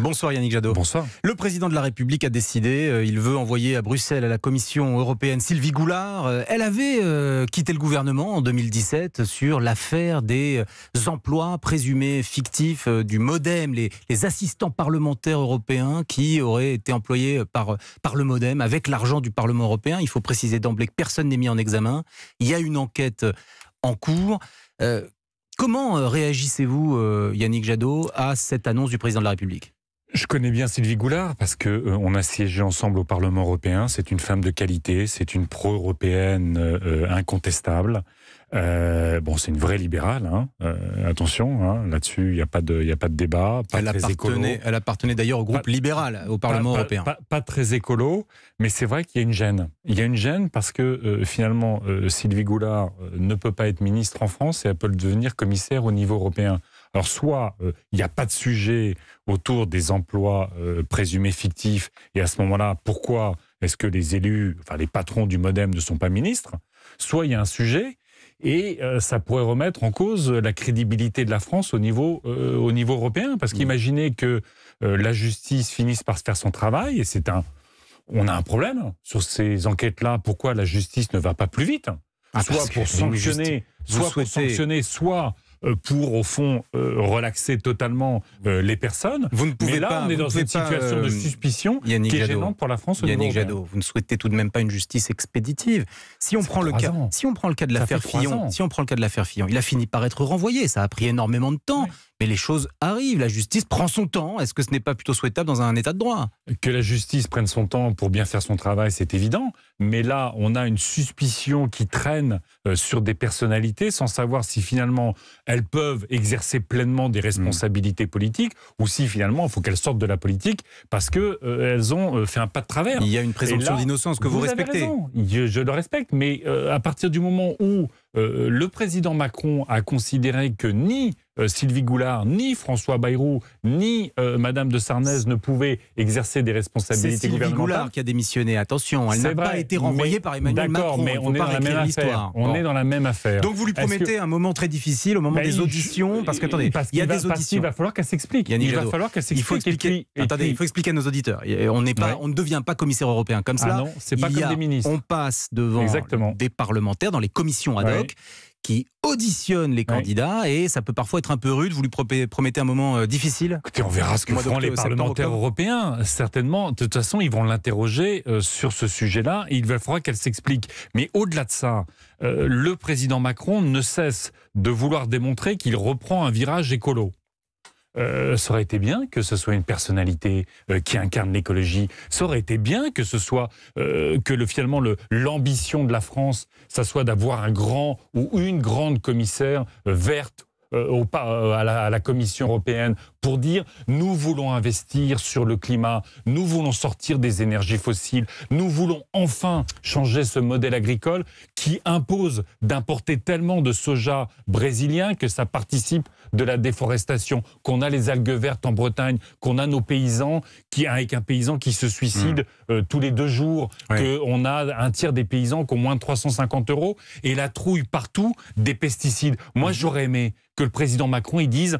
Bonsoir Yannick Jadot. Bonsoir. Le président de la République a décidé, euh, il veut envoyer à Bruxelles, à la Commission européenne, Sylvie Goulard. Euh, elle avait euh, quitté le gouvernement en 2017 sur l'affaire des emplois présumés fictifs du Modem, les, assistants parlementaires européens qui auraient été employés par, par le Modem avec l'argent du Parlement européen. Il faut préciser d'emblée que personne n'est mis en examen. Il y a une enquête en cours. Comment réagissez-vous, Yannick Jadot, à cette annonce du président de la République je connais bien Sylvie Goulard parce que euh, on a siégé ensemble au Parlement européen. C'est une femme de qualité, c'est une pro-européenne euh, euh, incontestable. bon, c'est une vraie libérale. Hein. attention, hein, là-dessus, il n'y a pas de, a pas de débat. Pas elle, appartenait, elle appartenait d'ailleurs au groupe libéral au Parlement européen. Pas, très écolo, mais c'est vrai qu'il y a une gêne. Il y a une gêne parce que finalement, Sylvie Goulard ne peut pas être ministre en France et elle peut devenir commissaire au niveau européen. Alors soit euh, il n'y a pas de sujet autour des emplois euh, présumés fictifs, et à ce moment-là, pourquoi est-ce que les élus, enfin les patrons du Modem ne sont pas ministres Soit il y a un sujet, et euh, ça pourrait remettre en cause la crédibilité de la France au niveau, au niveau européen. Parce qu'imaginez que la justice finisse par se faire son travail, et c'est un. On a un problème sur ces enquêtes-là. Pourquoi la justice ne va pas plus vite ah, soit, pour sanctionner, soit pour sanctionner, soit euh, pour, au fond, euh, relaxer totalement euh, les personnes. Vous ne pouvez Mais là, pas, on est dans une situation de suspicion qui est gênante pour la France. Yannick Jadot, vous ne souhaitez tout de même pas une justice expéditive. Si on prend le cas, si on prend le cas de l'affaire Fillon, si Fillon, il a fini par être renvoyé. Ça a pris énormément de temps. Mais les choses arrivent, la justice prend son temps. Est-ce que ce n'est pas plutôt souhaitable dans un état de droit Que la justice prenne son temps pour bien faire son travail, c'est évident. Mais là, on a une suspicion qui traîne euh, sur des personnalités sans savoir si finalement elles peuvent exercer pleinement des responsabilités politiques ou si finalement il faut qu'elles sortent de la politique parce qu'elles euh, ont euh, fait un pas de travers. Il y a une présomption d'innocence que vous, respectez. Je, le respecte, mais à partir du moment où le président Macron a considéré que ni euh, Sylvie Goulard, ni François Bayrou, ni euh, Madame de Sarnez ne pouvaient exercer des responsabilités gouvernementales. C'est Sylvie Goulard qui a démissionné. Attention, elle n'a pas été renvoyée par Emmanuel Macron. Mais on, est dans, la même affaire. on est dans la même affaire. Donc vous lui promettez un moment très difficile au moment des auditions, parce qu'attendez il y a des auditions. Il va falloir qu'elle s'explique. Il, va falloir qu'elle s'explique. Il faut expliquer. Attendez, il faut expliquer à nos auditeurs. On ne devient pas commissaire européen comme ça. Ah non, c'est pas comme des ministres. On passe devant des parlementaires dans les commissions ad hoc qui auditionne les candidats et ça peut parfois être un peu rude. Vous lui promettez un moment euh, difficile Écoutez, on verra ce que feront les parlementaires européens. Certainement, de toute façon, ils vont l'interroger euh, sur ce sujet-là et il faudra qu'elle s'explique. Mais au-delà de ça, euh, le président Macron ne cesse de vouloir démontrer qu'il reprend un virage écolo. Euh, ça aurait été bien que ce soit une personnalité euh, qui incarne l'écologie. Ça aurait été bien que ce soit euh, que finalement l'ambition de la France, ça soit d'avoir un grand ou une grande commissaire verte au, à, la, Commission européenne pour dire nous voulons investir sur le climat, nous voulons sortir des énergies fossiles, nous voulons enfin changer ce modèle agricole qui impose d'importer tellement de soja brésilien que ça participe de la déforestation, qu'on a les algues vertes en Bretagne, qu'on a nos paysans, qui, avec un paysan qui se suicide hmm. euh, tous les deux jours, qu'on a un tiers des paysans qui ont moins de 350 euros, et la trouille partout des pesticides. Moi, hmm. j'aurais aimé que le président Macron il dise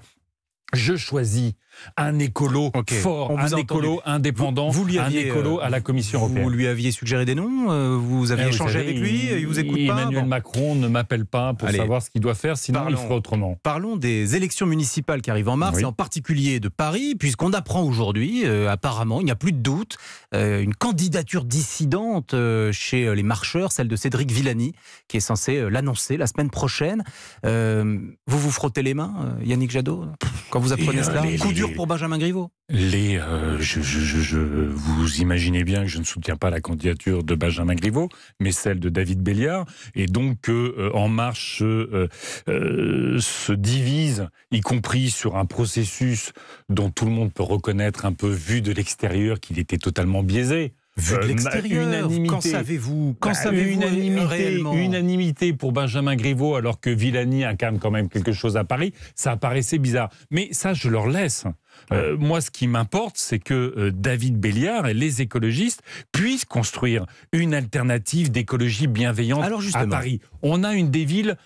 je choisis un écolo fort, un écolo indépendant, vous, lui aviez, un écolo euh, à la Commission européenne. Vous lui aviez suggéré des noms, euh, vous aviez eh échangé avec lui, il, vous écoute Emmanuel Emmanuel Macron ne m'appelle pas pour savoir ce qu'il doit faire, sinon il fera autrement. Parlons des élections municipales qui arrivent en mars, et en particulier de Paris, puisqu'on apprend aujourd'hui, euh, apparemment, il n'y a plus de doute, une candidature dissidente chez les marcheurs, celle de Cédric Villani, qui est censé l'annoncer la semaine prochaine. vous vous frottez les mains, Yannick Jadot, quand vous apprenez cela pour Benjamin Griveaux. Les, euh, je, vous imaginez bien que je ne soutiens pas la candidature de Benjamin Griveaux, mais celle de David Béliard, et donc que euh, euh, En Marche se divise, y compris sur un processus dont tout le monde peut reconnaître un peu vu de l'extérieur qu'il était totalement biaisé. Vu de euh, l'extérieur, quand savez-vous bah, Quand savez-vous unanimité, pour Benjamin Griveaux, alors que Villani incarne quand même quelque chose à Paris, ça paraissait bizarre. Mais ça, je leur laisse. Euh, moi, ce qui m'importe, c'est que euh, David Béliard et les écologistes puissent construire une alternative d'écologie bienveillante Alors à Paris. On a une des villes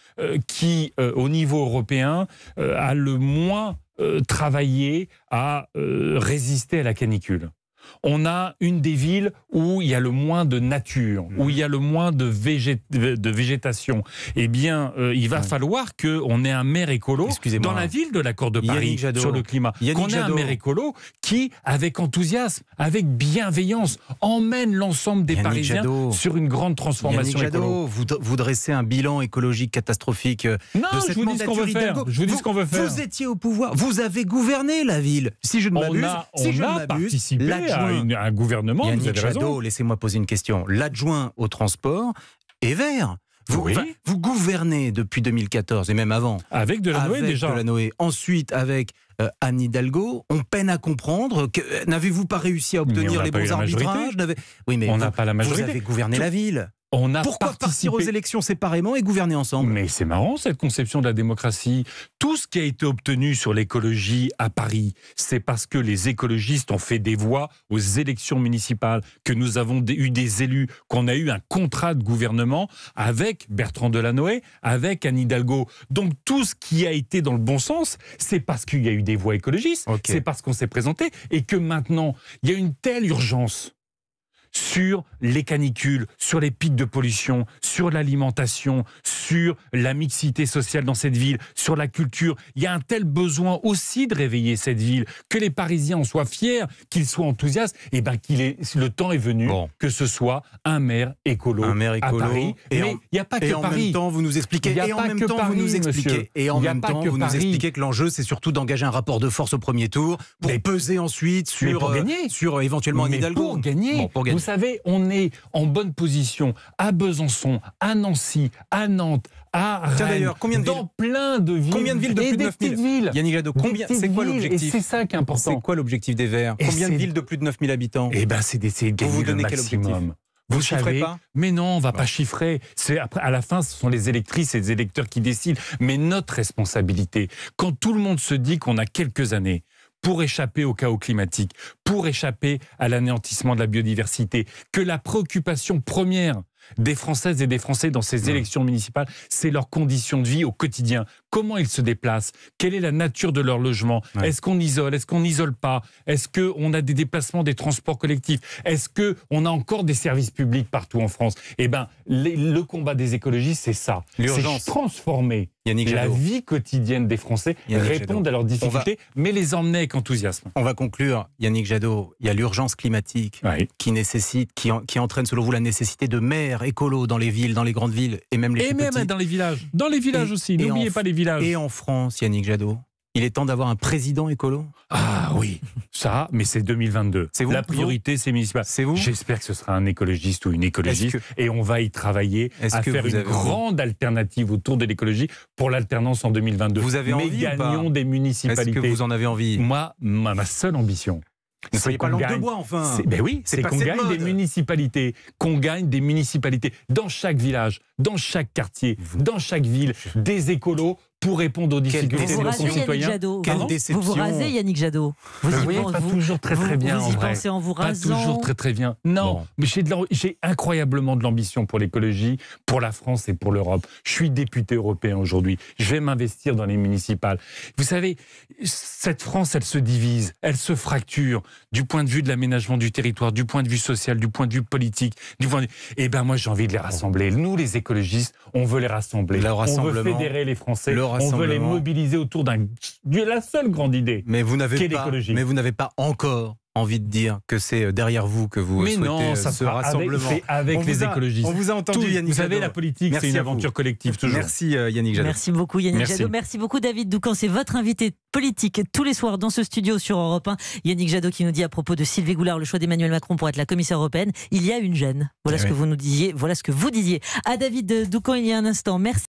qui, au niveau européen, a le moins travaillé à résister à la canicule on a une des villes où il y a le moins de nature, où il y a le moins de, de végétation. Eh bien, euh, il va falloir falloir qu'on ait un maire écolo dans la hein. ville de l'accord de Paris sur le climat. Qu'on ait un maire écolo qui, avec enthousiasme, avec bienveillance, emmène l'ensemble des Parisiens sur une grande transformation écolo. vous, vous dressez un bilan écologique catastrophique euh, de cette je vous qu'on Je vous dis ce qu'on veut faire. Vous étiez au pouvoir, vous avez gouverné la ville. Si je ne m'abuse, si je ne m'abuse, un gouvernement. Yannick vous laissez-moi poser une question. L'adjoint au transport est vert. Vous, gouvernez depuis 2014 et même avant. Avec déjà. avec déjà. Ensuite, avec Annie euh, Anne Hidalgo, on peine à comprendre. Euh, n'avez-vous pas réussi à obtenir les bons arbitrages on n'a pas la majorité. Vous avez gouverné la ville. On a Pourquoi partir aux élections séparément et gouverner ensemble Mais c'est marrant cette conception de la démocratie. Tout ce qui a été obtenu sur l'écologie à Paris, c'est parce que les écologistes ont fait des voix aux élections municipales, que nous avons eu des élus, qu'on a eu un contrat de gouvernement avec Bertrand Delanoë, avec Anne Hidalgo. Donc tout ce qui a été dans le bon sens, c'est parce qu'il y a eu des voix écologistes, c'est parce qu'on s'est présenté et que maintenant, il y a une telle urgence sur les canicules, sur les pics de pollution, sur l'alimentation, sur la mixité sociale dans cette ville, sur la culture. Il y a un tel besoin aussi de réveiller cette ville, que les Parisiens en soient fiers, qu'ils soient enthousiastes, et eh ben qu'il est le temps est venu que ce soit un maire écolo, à Paris. Et il n'y a pas que en Même temps, vous nous expliquez. Et en même temps, vous nous expliquez. Et en même temps, vous nous expliquez que l'enjeu, c'est surtout d'engager un rapport de force au premier tour pour peser ensuite sur, euh, sur euh, éventuellement un Hidalgo. Pour gagner. pour gagner savez, on est en bonne position à Besançon, à Nancy, à Nantes, à Rennes, combien de dans plein de villes. Combien de villes de plus de 9000 villes combien c'est quoi l'objectif C'est ça qui est important. C'est quoi l'objectif des Verts Combien de villes de plus de 9000 habitants Eh ben c'est d'essayer de gagner vous le maximum. vous, chiffrez pas mais non, on va pas chiffrer. C'est après, à la fin, ce sont les électrices et les électeurs qui décident. Mais notre responsabilité, quand tout le monde se dit qu'on a quelques années, pour échapper au chaos climatique, pour échapper à l'anéantissement de la biodiversité, que la préoccupation première des Françaises et des Français dans ces élections municipales, c'est leur condition de vie au quotidien. Comment ils se déplacent Quelle est la nature de leur logement Est-ce qu'on isole Est-ce qu'on n'isole pas Est-ce qu'on a des déplacements des transports collectifs Est-ce qu'on a encore des services publics partout en France Eh bien, le combat des écologistes, c'est ça. L'urgence. Transformer la vie quotidienne des Français, répondre à leurs difficultés, mais les emmener avec enthousiasme. On va conclure, Yannick Jadot. Il y a l'urgence climatique qui nécessite, qui, qui entraîne selon vous la nécessité de mettre écolo dans les villes, dans les grandes villes et même les Et même dans les villages. Dans les villages aussi, n'oubliez pas les villages. Et en France, Yannick Jadot il est temps d'avoir un président écolo Ah oui, ça, mais c'est 2022. C'est La priorité, c'est municipal. C'est vous J'espère que ce sera un écologiste ou une écologiste et on va y travailler à faire une grande alternative autour de l'écologie pour l'alternance en 2022. Vous avez mais envie gagnons des municipalités. Est-ce que vous en avez envie Moi, ma seule ambition, ne pas de bois, enfin. Ben oui, c'est qu'on gagne des municipalités, qu'on gagne des municipalités dans chaque village, dans chaque quartier, dans chaque ville, des écolos pour répondre aux difficultés de nos concitoyens. Vous vous rasez Yannick Jadot Vous bah y pensez, vous, toujours très très bien. Vous, vous rasant Pas toujours très très bien. Non, mais j'ai incroyablement de l'ambition pour l'écologie, pour la France et pour l'Europe. Je suis député européen aujourd'hui. Je vais m'investir dans les municipales. Vous savez, cette France, elle se divise, elle se fracture du point de vue de l'aménagement du territoire, du point de vue social, du point de vue politique, du point Eh bien moi j'ai envie de les rassembler. Nous les écologistes, on veut les rassembler. Le on veut fédérer les Français on veut les mobiliser autour d'un la seule grande idée. Mais vous n'avez pas, mais vous n'avez pas encore envie de dire que c'est euh, derrière vous que vous euh, mais souhaitez non, euh, ça ce rassemblement. Avec, les écologistes. On vous a entendu, Tout, Yannick. Vous savez, la politique, c'est une aventure collective toujours. Merci, Yannick Jadot. Merci beaucoup, Yannick Jadot. Merci beaucoup, David Doucan. C'est votre invité politique tous les soirs dans ce studio sur Europe 1. Yannick Jadot qui nous dit à propos de Sylvie Goulard, le choix d'Emmanuel Macron pour être la commissaire européenne, il y a une gêne. Voilà eh ce que vous nous disiez. Voilà ce que vous disiez. À David Doucan, il y a un instant. Merci.